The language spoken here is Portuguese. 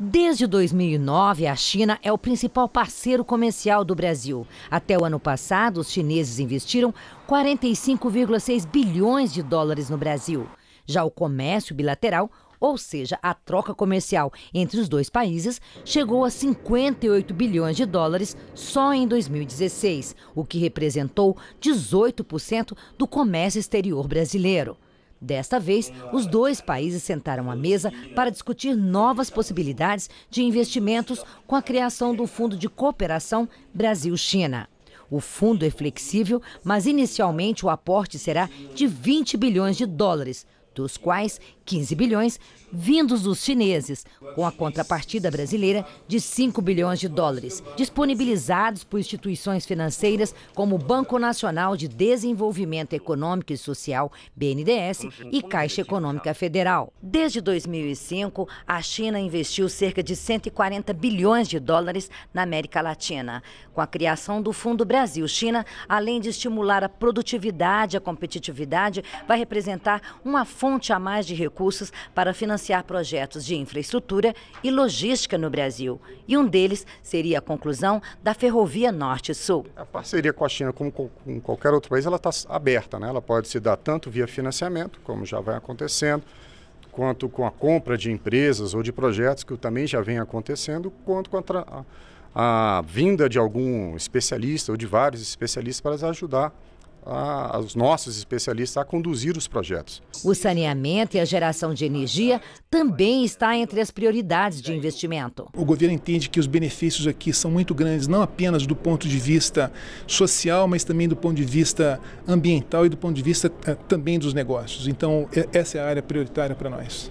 Desde 2009, a China é o principal parceiro comercial do Brasil. Até o ano passado, os chineses investiram 45,6 bilhões de dólares no Brasil. Já o comércio bilateral, ou seja, a troca comercial entre os dois países, chegou a 58 bilhões de dólares só em 2016, o que representou 18% do comércio exterior brasileiro. Desta vez, os dois países sentaram à mesa para discutir novas possibilidades de investimentos com a criação do Fundo de Cooperação Brasil-China. O fundo é flexível, mas inicialmente o aporte será de 20 bilhões de dólares dos quais 15 bilhões vindos dos chineses, com a contrapartida brasileira de 5 bilhões de dólares, disponibilizados por instituições financeiras como o Banco Nacional de Desenvolvimento Econômico e Social, BNDES, e Caixa Econômica Federal. Desde 2005, a China investiu cerca de 140 bilhões de dólares na América Latina. Com a criação do Fundo Brasil-China, além de estimular a produtividade e a competitividade, vai representar uma fonte fonte a mais de recursos para financiar projetos de infraestrutura e logística no Brasil. E um deles seria a conclusão da Ferrovia Norte-Sul. A parceria com a China, como com qualquer outro país, ela está aberta. Né? Ela pode se dar tanto via financiamento, como já vai acontecendo, quanto com a compra de empresas ou de projetos, que também já vem acontecendo, quanto com a, a vinda de algum especialista ou de vários especialistas para ajudar aos nossos especialistas a conduzir os projetos. O saneamento e a geração de energia também está entre as prioridades de investimento. O governo entende que os benefícios aqui são muito grandes, não apenas do ponto de vista social, mas também do ponto de vista ambiental e do ponto de vista eh, também dos negócios. Então, essa é a área prioritária para nós.